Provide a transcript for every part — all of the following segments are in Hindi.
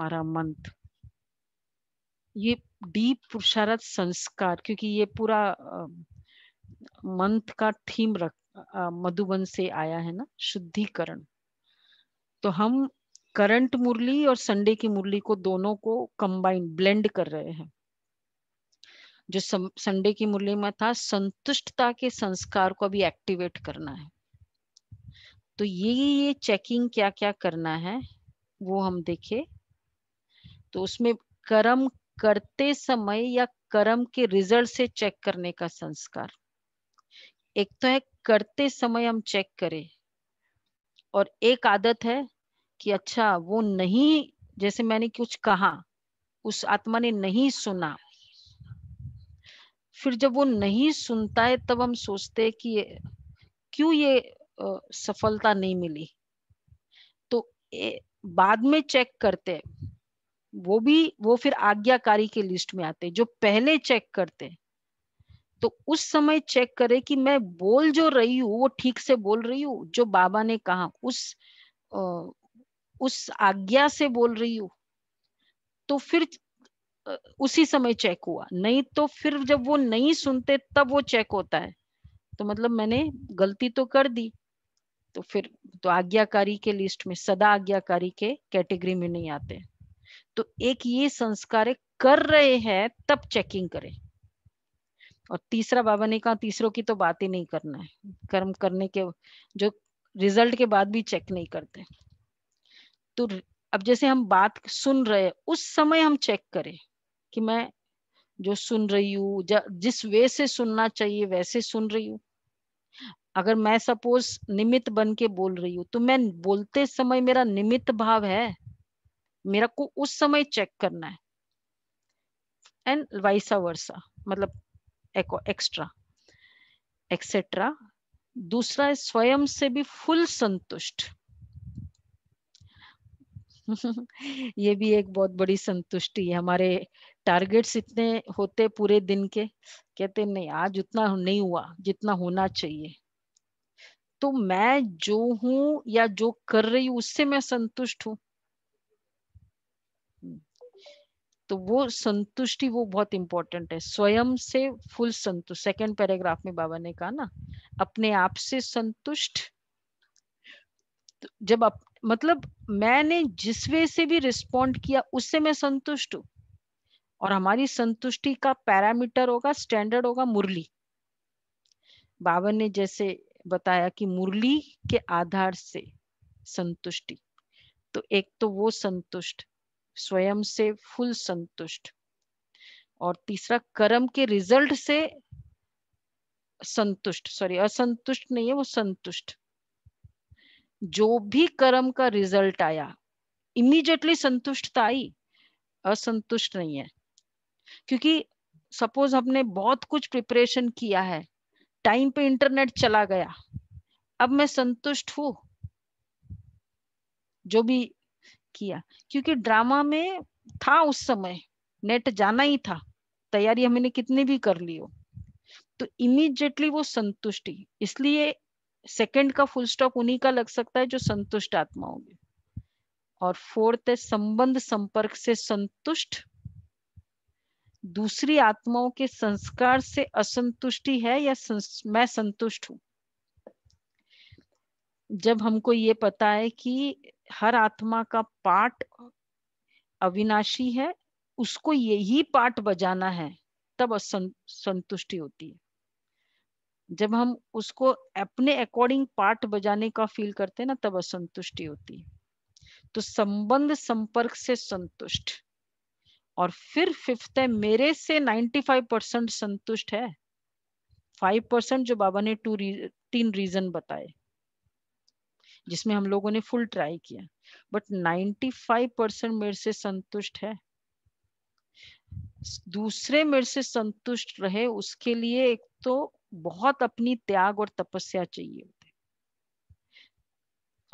हमारा मंथ ये डीप पुरुषार्थ संस्कार क्योंकि ये पूरा मंथ का थीम रख मधुबन से आया है ना शुद्धिकरण तो हम करंट मुरली और संडे की मुरली को दोनों को कंबाइन ब्लेंड कर रहे हैं जो संडे की मुरली में था संतुष्टता के संस्कार को अभी एक्टिवेट करना है तो ये ये चेकिंग क्या क्या करना है वो हम देखे तो उसमें कर्म करते समय या कर्म के रिजल्ट से चेक करने का संस्कार एक तो है करते समय हम चेक करें और एक आदत है कि अच्छा वो नहीं जैसे मैंने कुछ कहा उस आत्मा ने नहीं सुना फिर जब वो नहीं सुनता है तब हम सोचते हैं कि क्यों ये आ, सफलता नहीं मिली तो ए, बाद में चेक करते हैं वो भी वो फिर आज्ञाकारी के लिस्ट में आते हैं जो पहले चेक करते हैं तो उस समय चेक करे कि मैं बोल जो रही हूँ वो ठीक से बोल रही हूँ जो बाबा ने कहा उस उस आज्ञा से बोल रही हूँ तो फिर उसी समय चेक हुआ नहीं तो फिर जब वो नहीं सुनते तब वो चेक होता है तो मतलब मैंने गलती तो कर दी तो फिर तो आज्ञाकारी के लिस्ट में सदा आज्ञाकारी के कैटेगरी में नहीं आते तो एक ये संस्कार कर रहे हैं तब चेकिंग करें और तीसरा बाबा ने कहा तीसरों की तो बात ही नहीं करना है कर्म करने के जो रिजल्ट के बाद भी चेक नहीं करते तो अब जैसे हम बात सुन रहे उस समय हम चेक करें कि मैं जो सुन रही हूँ जिस वे से सुनना चाहिए वैसे सुन रही हूँ अगर मैं सपोज निमित्त बन के बोल रही हूँ तो मैं बोलते समय मेरा निमित्त भाव है मेरा को उस समय चेक करना है एंड वाइसा वर्सा मतलब एक्स्ट्रा एक्सेट्रा दूसरा है स्वयं से भी फुल संतुष्ट ये भी एक बहुत बड़ी संतुष्टि है हमारे टारगेट्स इतने होते पूरे दिन के कहते नहीं आज उतना नहीं हुआ जितना होना चाहिए तो मैं जो हूं या जो कर रही हूं उससे मैं संतुष्ट हूँ तो वो संतुष्टि वो बहुत इंपॉर्टेंट है स्वयं से फुल संतुष्ट सेकेंड पैराग्राफ में बाबा ने कहा ना अपने आप से संतुष्ट तो जब अप, मतलब मैंने जिस वे से भी रिस्पोंड किया उससे मैं संतुष्ट हूं और हमारी संतुष्टि का पैरामीटर होगा स्टैंडर्ड होगा मुरली बाबा ने जैसे बताया कि मुरली के आधार से संतुष्टि तो एक तो वो संतुष्ट स्वयं से फुल संतुष्ट और तीसरा कर्म के रिजल्ट से संतुष्ट सॉरी असंतुष्ट नहीं है वो संतुष्ट जो भी कर्म का रिजल्ट आया इमीडिएटली संतुष्टता आई असंतुष्ट नहीं है क्योंकि सपोज हमने बहुत कुछ प्रिपरेशन किया है टाइम पे इंटरनेट चला गया अब मैं संतुष्ट हूं जो भी किया क्योंकि ड्रामा में था उस समय नेट जाना ही था तैयारी हमने कितनी भी कर ली हो तो इमीजिएटली वो संतुष्टि इसलिए सेकंड का फुल स्टॉप उन्हीं का लग सकता है जो संतुष्ट आत्मा होगी और फोर्थ है संबंध संपर्क से संतुष्ट दूसरी आत्माओं के संस्कार से असंतुष्टि है या संस, मैं संतुष्ट हूं जब हमको ये पता है कि हर आत्मा का पाठ अविनाशी है उसको यही पाठ बजाना है तब संतुष्टि होती है जब हम उसको अपने अकॉर्डिंग पार्ट बजाने का फील करते हैं ना तब असंतुष्टि होती है तो संबंध संपर्क से संतुष्ट और फिर फिफ्थ है मेरे से 95 परसेंट संतुष्ट है फाइव परसेंट जो बाबा ने टू री, तीन रीजन बताए जिसमें हम लोगों ने फुल ट्राई किया बट 95 परसेंट मेरे से संतुष्ट है दूसरे मेरे से संतुष्ट रहे उसके लिए एक तो बहुत अपनी त्याग और तपस्या चाहिए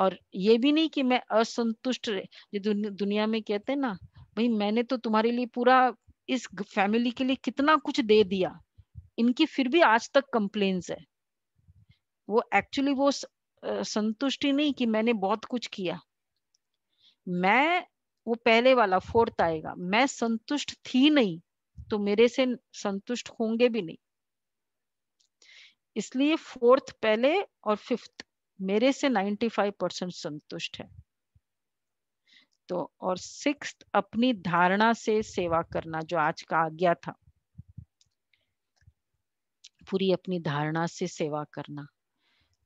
और ये भी नहीं कि मैं असंतुष्ट जो दुन, दुनिया में कहते हैं ना भाई मैंने तो तुम्हारे लिए पूरा इस फैमिली के लिए कितना कुछ दे दिया इनकी फिर भी आज तक कंप्लेन है वो एक्चुअली वो संतुष्टि नहीं कि मैंने बहुत कुछ किया मैं वो पहले वाला फोर्थ आएगा मैं संतुष्ट थी नहीं तो मेरे से संतुष्ट होंगे भी नहीं इसलिए फोर्थ पहले और फिफ्थ मेरे से 95 परसेंट संतुष्ट है तो और सिक्स अपनी धारणा से सेवा करना जो आज का आज्ञा था पूरी अपनी धारणा से सेवा करना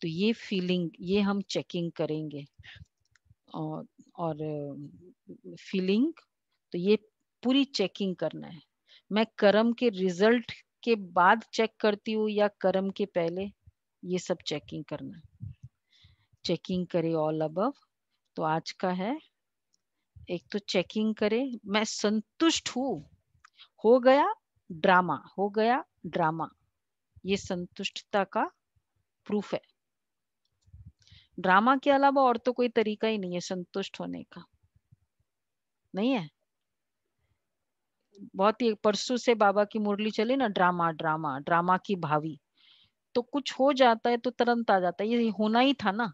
तो ये फीलिंग ये हम चेकिंग करेंगे और और फीलिंग तो ये पूरी चेकिंग करना है मैं कर्म के रिजल्ट के बाद चेक करती हूँ या कर्म के पहले ये सब चेकिंग करना चेकिंग करे ऑल अबव तो आज का है एक तो चेकिंग करे मैं संतुष्ट हूँ हो गया ड्रामा हो गया ड्रामा ये संतुष्टता का प्रूफ है ड्रामा के अलावा और तो कोई तरीका ही नहीं है संतुष्ट होने का नहीं है बहुत ही परसों से बाबा की मुरली चली ना ड्रामा ड्रामा ड्रामा की भावी तो कुछ हो जाता है तो तुरंत आ जाता है ये होना ही था ना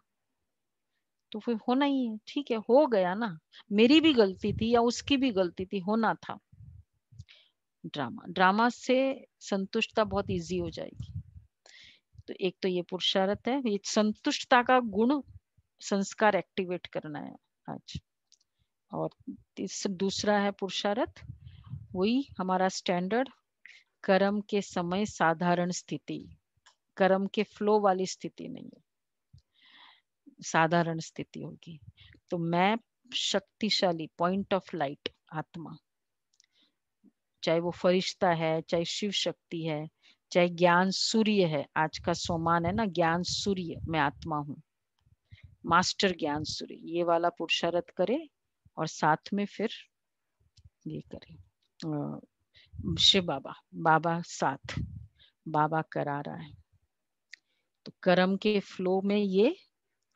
तो फिर होना ही है ठीक है हो गया ना मेरी भी गलती थी या उसकी भी गलती थी होना था ड्रामा ड्रामा से संतुष्टता बहुत इजी हो जाएगी तो एक तो ये पुरुषार्थ है ये संतुष्टता का गुण संस्कार एक्टिवेट करना है आज और दूसरा है पुरुषार्थ वही हमारा स्टैंडर्ड कर्म के समय साधारण स्थिति कर्म के फ्लो वाली स्थिति नहीं है साधारण स्थिति होगी तो मैं शक्तिशाली पॉइंट ऑफ लाइट आत्मा चाहे वो फरिश्ता है चाहे शिव शक्ति है चाहे ज्ञान सूर्य है आज का सोमान है ना ज्ञान सूर्य मैं आत्मा हूँ मास्टर ज्ञान सूर्य ये वाला पुरुषार्थ करे और साथ में फिर ये करे शिव बाबा बाबा साथ बाबा करा रहा है तो कर्म के फ्लो में ये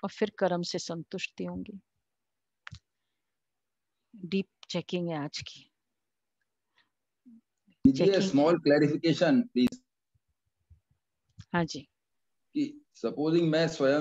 और फिर कर्म से संतुष्टि होंगे डीप चेकिंग है आज की स्मॉल क्लैरिफिकेशन प्लीज हाँ जी कि सपोजिंग मैं स्वयं